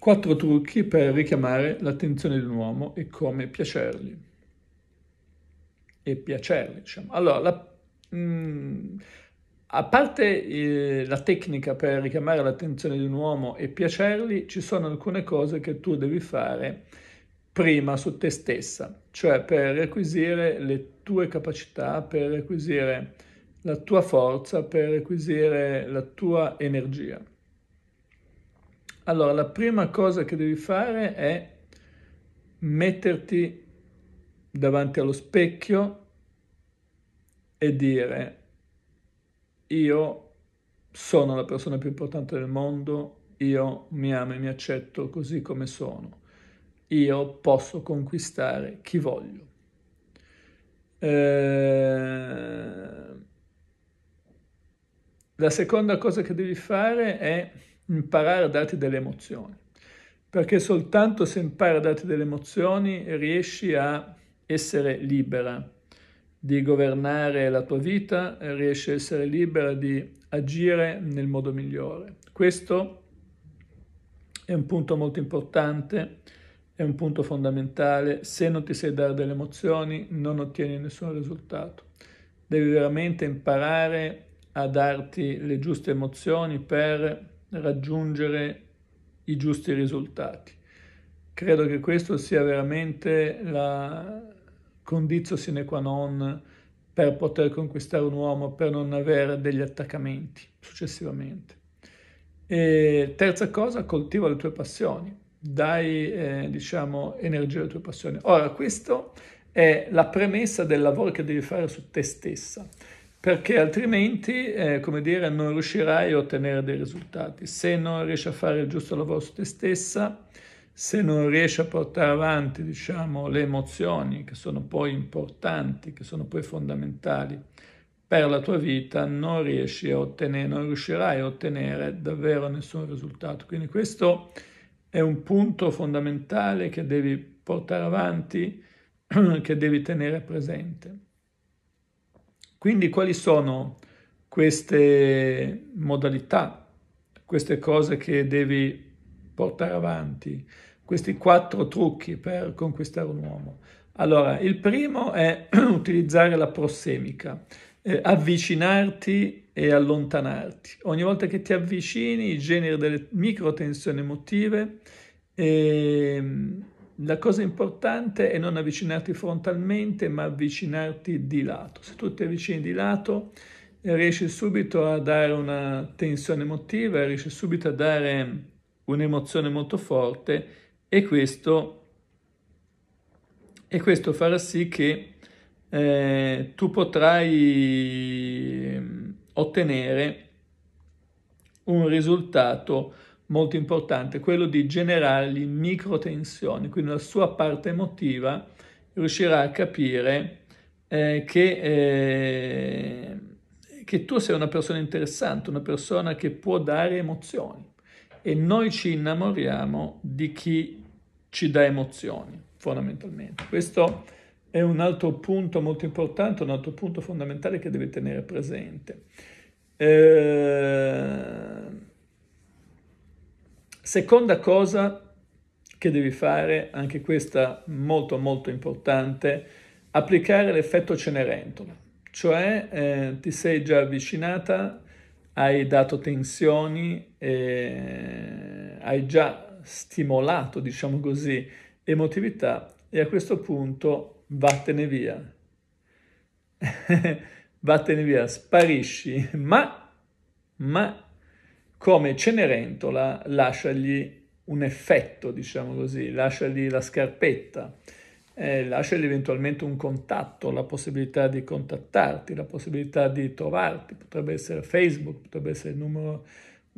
Quattro trucchi per richiamare l'attenzione di un uomo e come piacergli. E piacergli, diciamo. Allora, la, mh, mm, a parte eh, la tecnica per richiamare l'attenzione di un uomo e piacergli, ci sono alcune cose che tu devi fare prima su te stessa, cioè per requisire le tue capacità, per requisire la tua forza, per requisire la tua energia. Allora, la prima cosa che devi fare è metterti davanti allo specchio e dire io sono la persona più importante del mondo, io mi amo e mi accetto così come sono, io posso conquistare chi voglio. Eh... La seconda cosa che devi fare è imparare a darti delle emozioni, perché soltanto se impari a darti delle emozioni riesci a essere libera di governare la tua vita, riesci a essere libera di agire nel modo migliore. Questo è un punto molto importante, è un punto fondamentale. Se non ti sai dare delle emozioni non ottieni nessun risultato. Devi veramente imparare a darti le giuste emozioni per raggiungere i giusti risultati. Credo che questo sia veramente la condizio sine qua non per poter conquistare un uomo, per non avere degli attaccamenti successivamente. E terza cosa, coltiva le tue passioni, dai eh, diciamo, energia alle tue passioni. Ora, questa è la premessa del lavoro che devi fare su te stessa perché altrimenti, eh, come dire, non riuscirai a ottenere dei risultati. Se non riesci a fare il giusto lavoro su te stessa, se non riesci a portare avanti, diciamo, le emozioni che sono poi importanti, che sono poi fondamentali per la tua vita, non riesci a ottenere, non riuscirai a ottenere davvero nessun risultato. Quindi questo è un punto fondamentale che devi portare avanti, che devi tenere presente. Quindi quali sono queste modalità, queste cose che devi portare avanti, questi quattro trucchi per conquistare un uomo? Allora, il primo è utilizzare la prossemica, eh, avvicinarti e allontanarti. Ogni volta che ti avvicini generi delle microtensioni emotive e ehm, la cosa importante è non avvicinarti frontalmente, ma avvicinarti di lato. Se tu ti avvicini di lato, riesci subito a dare una tensione emotiva, riesci subito a dare un'emozione molto forte e questo, e questo farà sì che eh, tu potrai mm, ottenere un risultato molto importante, quello di generare le microtensioni, quindi la sua parte emotiva riuscirà a capire eh, che, eh, che tu sei una persona interessante, una persona che può dare emozioni e noi ci innamoriamo di chi ci dà emozioni, fondamentalmente. Questo è un altro punto molto importante, un altro punto fondamentale che deve tenere presente. Eh Seconda cosa che devi fare, anche questa molto molto importante, applicare l'effetto Cenerentola, cioè eh, ti sei già avvicinata, hai dato tensioni, eh, hai già stimolato, diciamo così, emotività e a questo punto vattene via. vattene via, sparisci, ma, ma come Cenerentola lasciagli un effetto, diciamo così, lasciagli la scarpetta, eh, lasciagli eventualmente un contatto, la possibilità di contattarti, la possibilità di trovarti, potrebbe essere Facebook, potrebbe essere il numero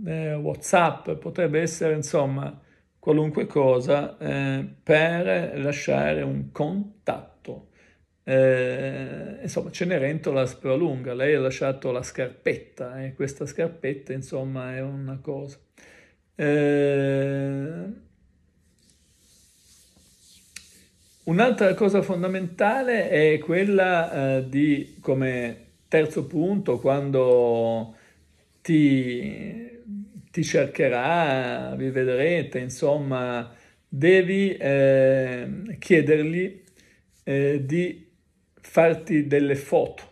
eh, WhatsApp, potrebbe essere insomma qualunque cosa eh, per lasciare un contatto eh, insomma, Cenerentola sprolunga, lei ha lasciato la scarpetta e eh, questa scarpetta, insomma, è una cosa. Eh, un'altra cosa fondamentale è quella eh, di, come terzo punto, quando ti, ti cercherà, vi vedrete, insomma, devi eh, chiedergli eh, di farti delle foto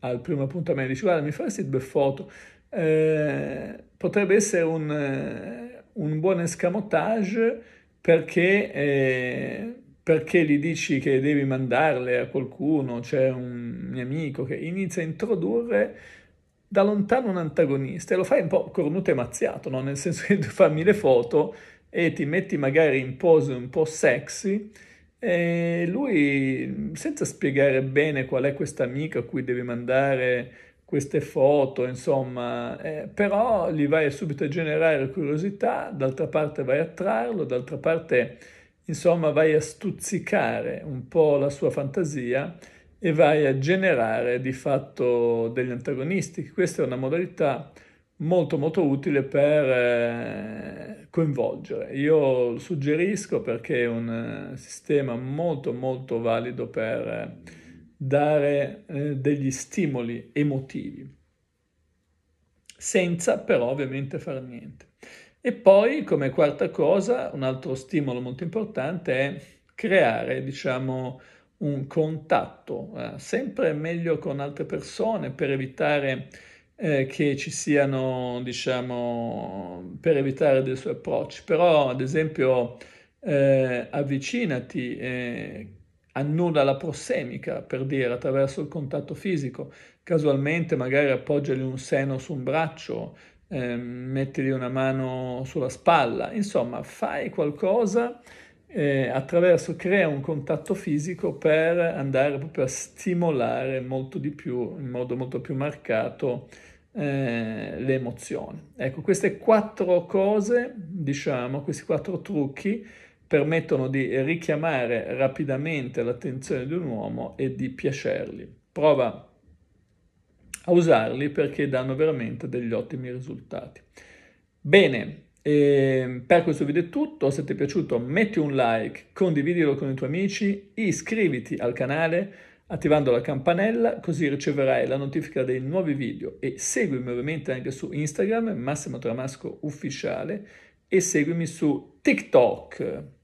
al primo appuntamento, dici guarda mi faresti due foto, eh, potrebbe essere un, eh, un, buon escamotage perché, eh, perché gli dici che devi mandarle a qualcuno, c'è un mio amico che inizia a introdurre da lontano un antagonista e lo fai un po' cornuto e mazziato, no? nel senso che tu fammi le foto e ti metti magari in pose un po' sexy e lui, senza spiegare bene qual è questa amica a cui deve mandare queste foto, insomma, eh, però gli vai subito a generare curiosità, d'altra parte vai a trarlo, d'altra parte, insomma, vai a stuzzicare un po' la sua fantasia e vai a generare di fatto degli antagonisti. Questa è una modalità molto molto utile per eh, coinvolgere. Io lo suggerisco perché è un eh, sistema molto molto valido per eh, dare degli stimoli emotivi, senza però ovviamente fare niente. E poi come quarta cosa, un altro stimolo molto importante è creare, diciamo, un contatto, eh, sempre meglio con altre persone per evitare eh, che ci siano, diciamo, per evitare dei suoi approcci. Però, ad esempio, eh, avvicinati, eh, annuda la prossemica, per dire, attraverso il contatto fisico. Casualmente magari appoggiali un seno su un braccio, eh, mettili una mano sulla spalla. Insomma, fai qualcosa eh, attraverso, crea un contatto fisico per andare proprio a stimolare molto di più, in modo molto più marcato, eh, le emozioni. Ecco, queste quattro cose, diciamo, questi quattro trucchi permettono di richiamare rapidamente l'attenzione di un uomo e di piacerli. Prova a usarli perché danno veramente degli ottimi risultati. Bene, e ehm, per questo video è tutto, se ti è piaciuto metti un like, condividilo con i tuoi amici, iscriviti al canale attivando la campanella così riceverai la notifica dei nuovi video e seguimi ovviamente anche su Instagram Massimo Tramasco Ufficiale e seguimi su TikTok.